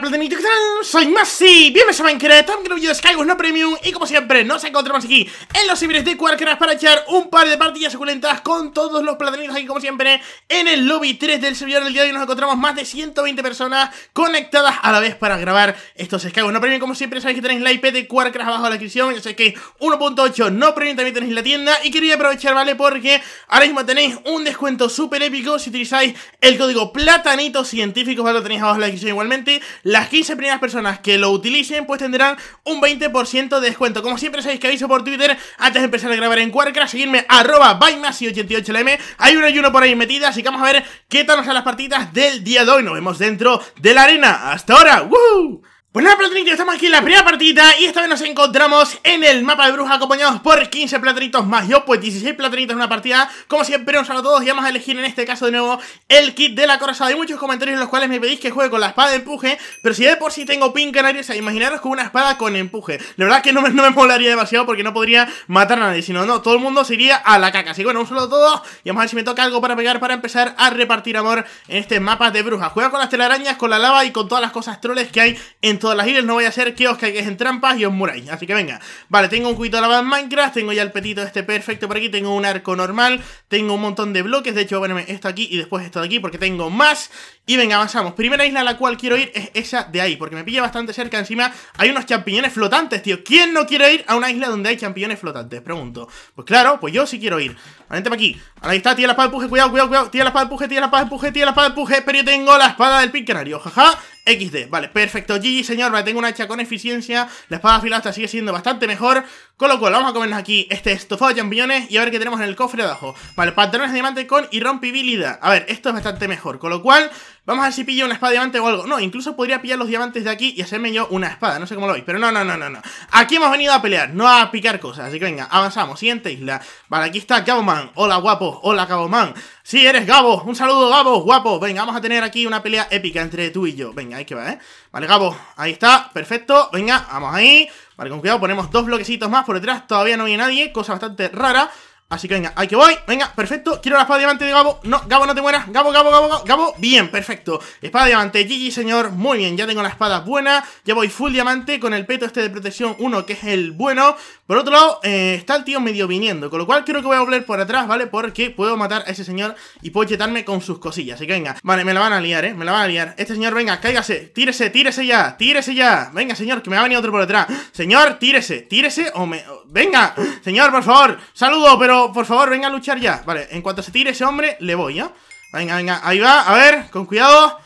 platanito, ¿qué Soy Masi, bienvenidos a Minecraft, un nuevo video de Skyward, no Premium Y como siempre, nos encontramos aquí en los servidores de Quarkcraft para echar un par de partidas suculentas con todos los platanitos aquí como siempre En el lobby 3 del servidor del día de hoy nos encontramos más de 120 personas conectadas a la vez para grabar estos Skyward no Premium Como siempre sabéis que tenéis la IP de Quarkcraft abajo en la descripción, ya sé que 1.8 no Premium también tenéis la tienda Y quería aprovechar, ¿vale? Porque ahora mismo tenéis un descuento súper épico si utilizáis el código Platanito científicos, ¿vale? Lo tenéis abajo en la descripción igualmente las 15 primeras personas que lo utilicen pues tendrán un 20% de descuento. Como siempre sabéis que aviso por Twitter antes de empezar a grabar en Warcraft, seguirme arroba y 88 lm Hay un ayuno por ahí metida así que vamos a ver qué tal nos las partidas del día de hoy. Nos vemos dentro de la arena. ¡Hasta ahora! ¡Woo! Pues nada, estamos aquí en la primera partida y esta vez nos encontramos en el mapa de bruja acompañados por 15 platritos más yo, pues 16 platritos en una partida. Como siempre, un saludo a todos y vamos a elegir en este caso de nuevo el kit de la corazada. Hay muchos comentarios en los cuales me pedís que juegue con la espada de empuje, pero si de por sí tengo pin en o sea, imaginaros con una espada con empuje. La verdad es que no me, no me molaría demasiado porque no podría matar a nadie, sino no, todo el mundo se a la caca. Así que bueno, un saludo a todos y vamos a ver si me toca algo para pegar para empezar a repartir amor en este mapa de bruja. Juega con las telarañas, con la lava y con todas las cosas troles que hay en todo de las islas, no voy a hacer que os caigáis en trampas y os muráis. Así que venga. Vale, tengo un cuito de lava en Minecraft, tengo ya el petito este perfecto por aquí, tengo un arco normal, tengo un montón de bloques, de hecho, voy a ponerme esto aquí y después esto de aquí porque tengo más. Y venga, avanzamos. Primera isla a la cual quiero ir es esa de ahí, porque me pilla bastante cerca. Encima hay unos champiñones flotantes, tío. ¿Quién no quiere ir a una isla donde hay champiñones flotantes? Pregunto. Pues claro, pues yo sí quiero ir. Vente para aquí. Ahí está, tía la espada de puje, cuidado, cuidado, cuidado. Tía la espada de puje, tía la espada de puje, tía la espada de puje. Pero yo tengo la espada del canario, jaja. XD, vale, perfecto, GG señor, vale, tengo una hecha con eficiencia La espada afilada sigue siendo bastante mejor Con lo cual, vamos a comernos aquí este estofado de champiñones Y a ver qué tenemos en el cofre de abajo Vale, patrones de diamante con irrompibilidad A ver, esto es bastante mejor, con lo cual Vamos a ver si pillo una espada diamante o algo. No, incluso podría pillar los diamantes de aquí y hacerme yo una espada. No sé cómo lo veis, pero no, no, no, no, no. Aquí hemos venido a pelear, no a picar cosas. Así que venga, avanzamos. Siguiente isla. Vale, aquí está Gaboman. Hola, guapo. Hola, Gaboman. Sí, eres Gabo. Un saludo, Gabo. Guapo. Venga, vamos a tener aquí una pelea épica entre tú y yo. Venga, ahí que va, ¿eh? Vale, Gabo. Ahí está. Perfecto. Venga, vamos ahí. Vale, con cuidado. Ponemos dos bloquecitos más por detrás. Todavía no viene nadie. Cosa bastante rara. Así que venga, ahí que voy, venga, perfecto Quiero la espada de diamante de Gabo, no, Gabo no te mueras Gabo, Gabo, Gabo, Gabo, Gabo, bien, perfecto Espada diamante, GG señor, muy bien Ya tengo la espada buena, ya voy full diamante Con el peto este de protección 1, que es el bueno Por otro lado, eh, está el tío medio viniendo Con lo cual creo que voy a volver por atrás, ¿vale? Porque puedo matar a ese señor y puedo chetarme con sus cosillas Así que venga, vale, me la van a liar, ¿eh? Me la van a liar Este señor, venga, cáigase, tírese, tírese ya Tírese ya, venga señor, que me va a venir otro por detrás Señor, tírese, tírese o me... Venga, señor, por favor, saludo, pero por favor, venga a luchar ya. Vale, en cuanto se tire ese hombre, le voy, ¿eh? Venga, venga, ahí va, a ver, con cuidado.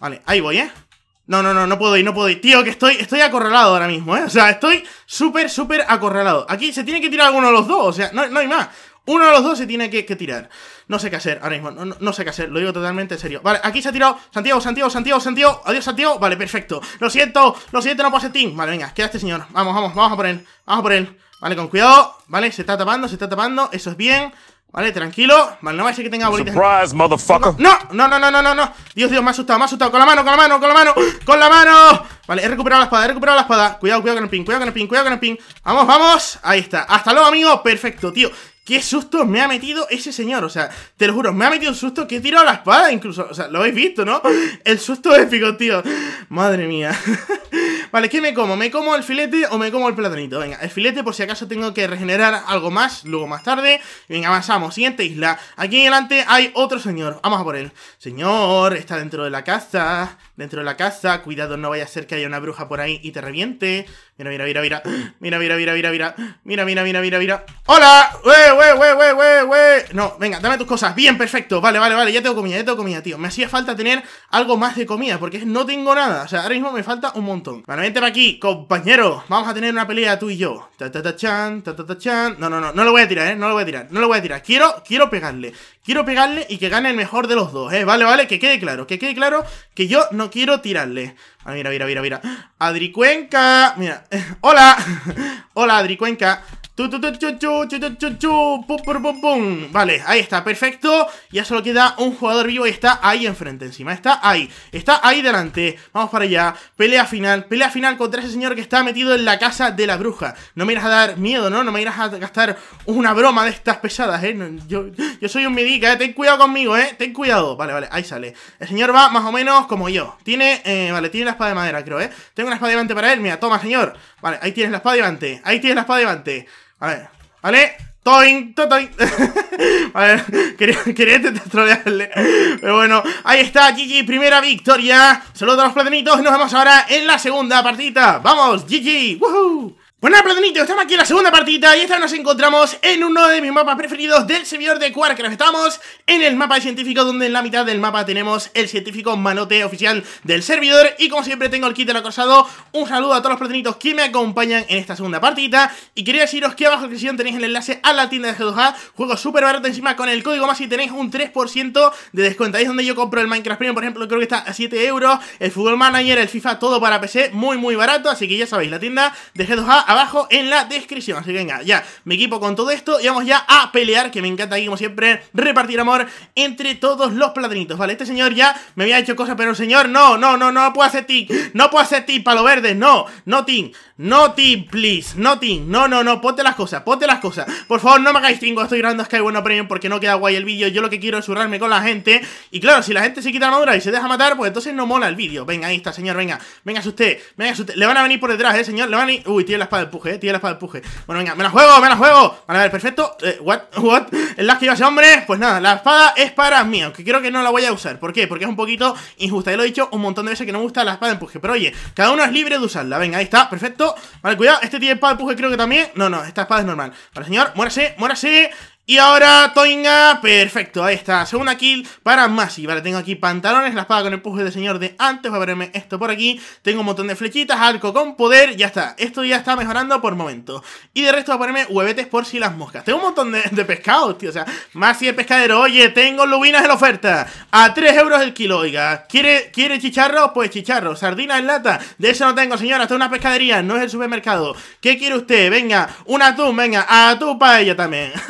Vale, ahí voy, ¿eh? No, no, no, no puedo ir, no puedo ir. Tío, que estoy, estoy acorralado ahora mismo, ¿eh? O sea, estoy súper, súper acorralado. Aquí se tiene que tirar alguno de los dos, o sea, no, hay más. Uno de los dos se tiene que, tirar. No sé qué hacer ahora mismo, no, sé qué hacer, lo digo totalmente en serio. Vale, aquí se ha tirado Santiago, Santiago, Santiago, Santiago. Adiós, Santiago. Vale, perfecto. Lo siento, lo siento, no puedo hacer team. Vale, venga, queda este señor. Vamos, vamos, vamos a por él. Vamos a por él. Vale, con cuidado, vale, se está tapando, se está tapando, eso es bien Vale, tranquilo, vale, no va a ser que tenga bolitas No, no, no, no, no, no, no Dios, Dios, me ha asustado, me ha asustado, con la mano, con la mano, con la mano ¡Con la mano! Vale, he recuperado la espada, he recuperado la espada Cuidado, cuidado con el pin, cuidado con el pin, cuidado con el pin Vamos, vamos, ahí está, hasta luego, amigo, perfecto, tío qué susto me ha metido ese señor. O sea, te lo juro, me ha metido un susto que he tirado la espada incluso. O sea, lo habéis visto, ¿no? El susto épico, tío. Madre mía. vale, ¿qué me como? ¿Me como el filete o me como el platanito? Venga, el filete por si acaso tengo que regenerar algo más, luego más tarde. Venga, avanzamos. Siguiente isla. Aquí en adelante hay otro señor. Vamos a por él. Señor, está dentro de la casa. Dentro de la casa. Cuidado, no vaya a ser que haya una bruja por ahí y te reviente. Mira, mira, mira, mira. Mira, mira, mira, mira, mira. Mira, mira, mira, mira, mira. ¡Hola! ¡Eh, no, venga, dame tus cosas. Bien, perfecto. Vale, vale, vale. Ya tengo comida, ya tengo comida, tío. Me hacía falta tener algo más de comida, porque no tengo nada. O sea, ahora mismo me falta un montón. Vale, vente para aquí, compañero. Vamos a tener una pelea tú y yo. No, no, no, no lo voy a tirar, eh. No lo voy a tirar, no lo voy a tirar. Quiero, quiero pegarle. Quiero pegarle y que gane el mejor de los dos, ¿eh? Vale, vale, que quede claro, que quede claro que yo no quiero tirarle. Ah, mira, mira, mira, mira. Adri Cuenca, mira. Hola, hola Adri Cuenca. Vale, ahí está, perfecto Ya solo queda un jugador vivo y está ahí enfrente encima Está ahí, está ahí delante Vamos para allá, pelea final Pelea final contra ese señor que está metido en la casa de la bruja No me irás a dar miedo, ¿no? No me irás a gastar una broma de estas pesadas, ¿eh? Yo, yo soy un medic Ten cuidado conmigo, eh. Ten cuidado. Vale, vale, ahí sale. El señor va más o menos como yo. Tiene, eh, vale, tiene la espada de madera, creo, eh. Tengo una espada de para él. Mira, toma, señor. Vale, ahí tienes la espada de Ahí tienes la espada de A ver, vale. Toin, toin. a ver, quería, intentar este trolearle. Eh. Pero bueno, ahí está, Gigi, primera victoria. Saludos a los platanitos. Nos vemos ahora en la segunda partida. ¡Vamos, Gigi! Buenas pues platonitos, estamos aquí en la segunda partida y esta nos encontramos en uno de mis mapas preferidos del servidor de nos Estamos en el mapa científico donde en la mitad del mapa tenemos el científico manote oficial del servidor Y como siempre tengo el kit de cruzado, un saludo a todos los platonitos que me acompañan en esta segunda partida Y quería deciros que abajo en la descripción tenéis el enlace a la tienda de G2A Juego súper barato encima con el código más y tenéis un 3% de descuento Ahí es donde yo compro el Minecraft Premium, por ejemplo, creo que está a 7 euros El Football Manager, el FIFA, todo para PC, muy muy barato Así que ya sabéis, la tienda de G2A abajo en la descripción. Así que venga, ya me equipo con todo esto y vamos ya a pelear, que me encanta aquí como siempre repartir amor entre todos los platinitos. Vale, este señor ya me había hecho cosas, pero el señor no, no, no, no puedo hacer ti. no puedo hacer ti, palo verde, no, no team no ting, please, no team no, no, no, ponte las cosas, ponte las cosas. Por favor, no me hagáis tingo, estoy grabando Sky Bueno Premium porque no queda guay el vídeo, yo lo que quiero es Surrarme con la gente y claro, si la gente se quita la madura y se deja matar, pues entonces no mola el vídeo. Venga, ahí está, señor, venga, venga usted, venga usted. Le van a venir por detrás, eh, señor, le van a venir... Uy, tiene la de eh. Tiene la espada de empuje. Bueno, venga, me la juego, me la juego. Vale, ver perfecto. Eh, what, what. el las que yo hombre? Pues nada, la espada es para mí, aunque creo que no la voy a usar. ¿Por qué? Porque es un poquito injusta. Ya lo he dicho un montón de veces que no me gusta la espada de empuje. Pero oye, cada uno es libre de usarla. Venga, ahí está, perfecto. Vale, cuidado. Este tiene espada de empuje, creo que también. No, no, esta espada es normal. Vale, señor, muérase, muérase. Y ahora Toinga, perfecto, ahí está, segunda kill para Masi Vale, tengo aquí pantalones, la espada con el puje de señor de antes, voy a ponerme esto por aquí Tengo un montón de flechitas, arco con poder, ya está, esto ya está mejorando por momento Y de resto voy a ponerme huevetes por si las moscas Tengo un montón de, pescados, tío, o sea, Masi el pescadero, oye, tengo lubinas en oferta A 3 euros el kilo, oiga ¿Quiere, ¿Quiere chicharro? Pues chicharro, sardina en lata, de eso no tengo señora, esto es una pescadería, no es el supermercado ¿Qué quiere usted? Venga, un atún, venga, atún para ella también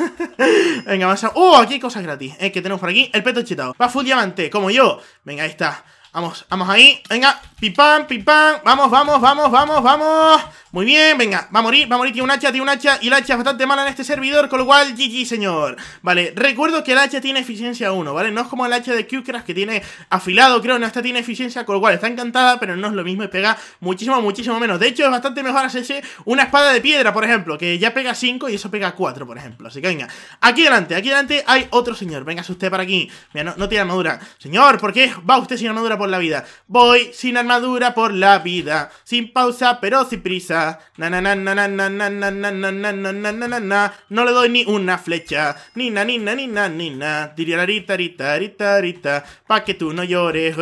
Venga, vamos a... ¡Oh! Aquí hay cosas gratis. Eh, que tenemos por aquí el peto chitado. Va full diamante, como yo. Venga, ahí está. Vamos, vamos ahí. Venga, pipam, pipam. Vamos, vamos, vamos, vamos, vamos. Muy bien, venga. Va a morir, va a morir. Tiene un hacha, tiene un hacha. Y el hacha es bastante mala en este servidor, con lo cual, GG, señor. Vale, recuerdo que el hacha tiene eficiencia 1, ¿vale? No es como el hacha de Qcraft que tiene afilado, creo. No, esta tiene eficiencia, con lo cual está encantada, pero no es lo mismo y pega muchísimo, muchísimo menos. De hecho, es bastante mejor hacerse una espada de piedra, por ejemplo, que ya pega 5 y eso pega 4, por ejemplo. Así que venga, aquí delante, aquí adelante hay otro señor. Venga, usted para aquí. Mira, no, no tiene armadura. Señor, ¿por qué va usted sin armadura? por la vida. Voy sin armadura por la vida. Sin pausa, pero sin prisa. Na na na na na na na na na na na No le doy ni una flecha. Ni na ni na ni na ni na. Diría rita rita rita rita. Pa' que tú no llores.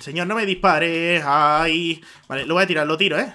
Señor, no me dispare Ay. Vale, lo voy a tirar, lo tiro, eh.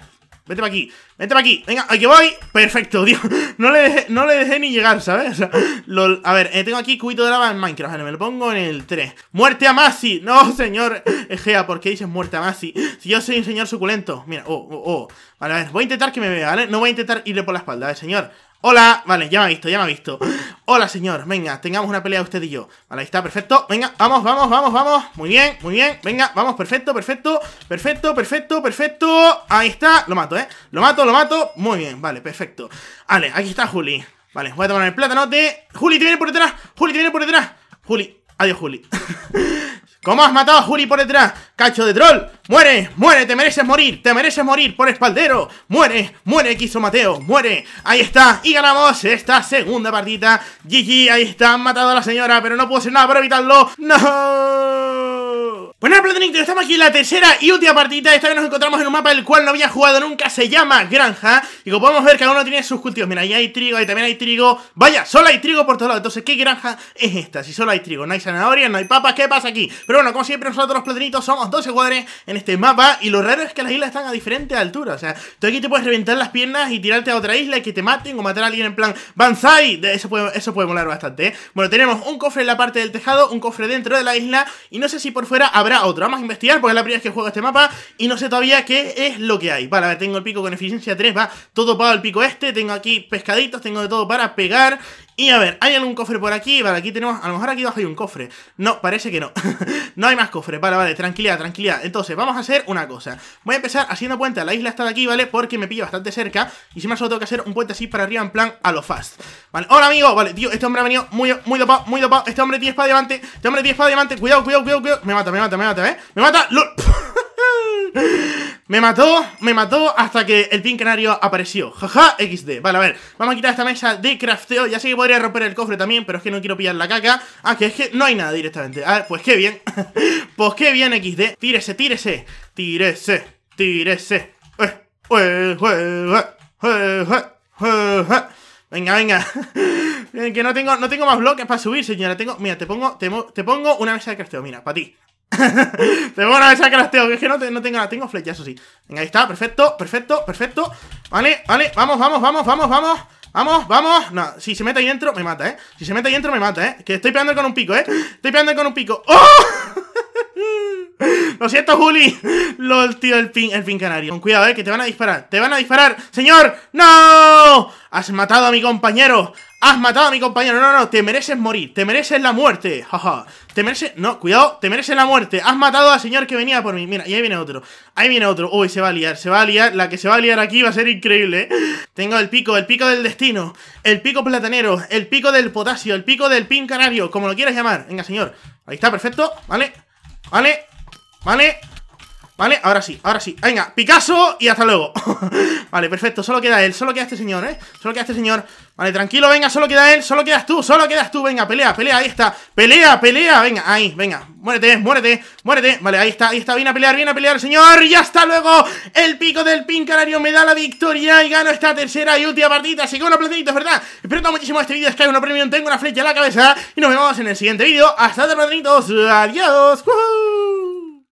Vete para aquí, vete para aquí, venga, aquí voy Perfecto, tío, no le dejé, no le dejé ni llegar, ¿sabes? a ver, eh, tengo aquí cubito de lava en Minecraft, vale, me lo pongo en el 3 ¡Muerte a Masi! No, señor Egea, eh, ¿por qué dices muerte a Masi? Si yo soy un señor suculento, mira, oh, oh, oh Vale, a ver, voy a intentar que me vea, ¿vale? No voy a intentar irle por la espalda, ¿eh, señor? Hola, vale, ya me ha visto, ya me ha visto. Hola, señor, venga, tengamos una pelea usted y yo. Vale, ahí está, perfecto. Venga, vamos, vamos, vamos, vamos. Muy bien, muy bien. Venga, vamos, perfecto, perfecto, perfecto, perfecto, perfecto. Ahí está, lo mato, ¿eh? Lo mato, lo mato. Muy bien, vale, perfecto. Vale, aquí está Juli. Vale, voy a tomar el plátano de... Juli, te viene por detrás. Juli, te viene por detrás. Juli, adiós, Juli. ¿Cómo has matado a Juli por detrás? ¡Cacho de troll! ¡Muere! ¡Muere! ¡Te mereces morir! ¡Te mereces morir por espaldero! ¡Muere! ¡Muere! Quiso Mateo! ¡Muere! Ahí está, y ganamos esta segunda partida ¡Gigi! ahí está, han matado a la señora Pero no puedo hacer nada para evitarlo ¡No! Buenas Platanictos, estamos aquí en la tercera y última partida Esta vez nos encontramos en un mapa el cual no había jugado nunca Se llama Granja Y como podemos ver, cada uno tiene sus cultivos Mira, ahí hay trigo, ahí también hay trigo Vaya, solo hay trigo por todos lados Entonces, ¿qué granja es esta? Si solo hay trigo, no hay zanahoria, no hay papas ¿Qué pasa aquí? Pero bueno, como siempre, nosotros los platonitos somos 12 cuadres en este mapa Y lo raro es que las islas están a diferentes alturas, O sea, tú aquí te puedes reventar las piernas y tirarte a otra isla Y que te maten o matar a alguien en plan Banzai, eso puede, eso puede molar bastante ¿eh? Bueno, tenemos un cofre en la parte del tejado Un cofre dentro de la isla Y no sé si por fuera habrá otro. Vamos a investigar porque es la primera vez que juego este mapa y no sé todavía qué es lo que hay. Vale, ver, tengo el pico con eficiencia 3, va todo para el pico este. Tengo aquí pescaditos, tengo de todo para pegar y a ver, ¿hay algún cofre por aquí? Vale, aquí tenemos... A lo mejor aquí abajo hay un cofre. No, parece que no. no hay más cofre. Vale, vale, tranquilidad, tranquilidad. Entonces, vamos a hacer una cosa. Voy a empezar haciendo puente la isla está de aquí, ¿vale? Porque me pilla bastante cerca. Y si más solo tengo que hacer un puente así para arriba en plan a lo fast. Vale, hola amigo. Vale, tío, este hombre ha venido muy, muy dopado, muy dopado. Este hombre tiene espada diamante. Este hombre tiene espada diamante. Cuidado, cuidado, cuidado, cuidado. Me mata, me mata, me mata, ¿eh? Me mata. Me mató, me mató hasta que el pin canario apareció. Jaja, XD. Vale, a ver, vamos a quitar esta mesa de crafteo. Ya sé que podría romper el cofre también, pero es que no quiero pillar la caca. Ah, que es que no hay nada directamente. A ver, pues qué bien. pues qué bien, XD. Tírese, tírese. Tírese, tírese. Eh, eh, eh, venga, venga. que no tengo, no tengo más bloques para subir, señora. Tengo, mira, te pongo, te, te pongo una mesa de crafteo, mira, para ti te bueno, a tengo, que es que no, te, no tengo, tengo flecha, eso sí. Venga, ahí está, perfecto, perfecto, perfecto. Vale, vale, vamos, vamos, vamos, vamos, vamos. Vamos, vamos. No, si se mete ahí dentro, me mata, ¿eh? Si se mete ahí dentro, me mata, ¿eh? Que estoy pegando con un pico, ¿eh? Estoy pegando con un pico. ¡Oh! Lo siento, Juli. LOL, tío, el pin, el pin canario. Con cuidado, eh, que te van a disparar. Te van a disparar. Señor, no. ¡Has matado a mi compañero! ¡Has matado a mi compañero! No, no, no, te mereces morir, te mereces la muerte. Jaja. Te mereces. No, cuidado, te mereces la muerte. Has matado al señor que venía por mí. Mira, y ahí viene otro. Ahí viene otro. Uy, se va a liar, se va a liar. La que se va a liar aquí va a ser increíble. ¿eh? Tengo el pico, el pico del destino. El pico platanero. El pico del potasio. El pico del pin canario. Como lo quieras llamar. Venga, señor. Ahí está, perfecto. Vale. Vale. Vale. ¿Vale? Ahora sí, ahora sí. Venga, Picasso y hasta luego. vale, perfecto. Solo queda él, solo queda este señor, ¿eh? Solo queda este señor. Vale, tranquilo, venga, solo queda él, solo quedas tú, solo quedas tú. Venga, pelea, pelea, ahí está. Pelea, pelea, venga, ahí, venga. Muérete, muérete, muérete. Vale, ahí está, ahí está. Viene a pelear, viene a pelear, el señor. Y hasta luego. El pico del pin canario me da la victoria y gano esta tercera y última partida. Así que una es ¿verdad? Espero muchísimo este vídeo. Es que hay una premium, tengo una flecha en la cabeza. Y nos vemos en el siguiente vídeo. Hasta luego, Adiós.